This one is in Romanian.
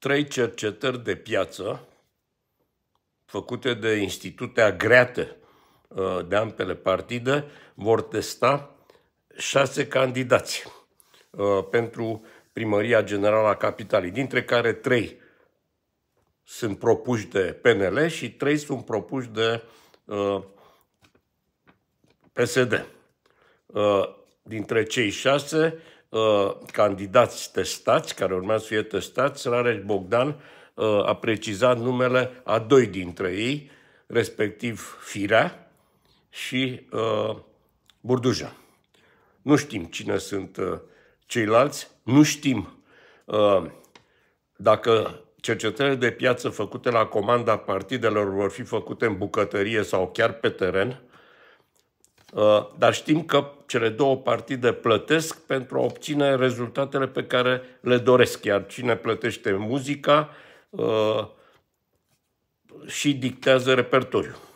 trei cercetări de piață făcute de institute agreate uh, de ambele partide vor testa șase candidați uh, pentru primăria generală a capitalei, dintre care trei sunt propuși de PNL și trei sunt propuși de uh, PSD. dintre cei șase, uh, candidați testați, care urmează să fie testați, Rareș Bogdan uh, a precizat numele a doi dintre ei, respectiv Firea și uh, Burduja. Nu știm cine sunt uh, ceilalți, nu știm uh, dacă cercetările de piață făcute la comanda partidelor vor fi făcute în bucătărie sau chiar pe teren, Uh, dar știm că cele două partide plătesc pentru a obține rezultatele pe care le doresc, iar cine plătește muzica uh, și dictează repertoriul.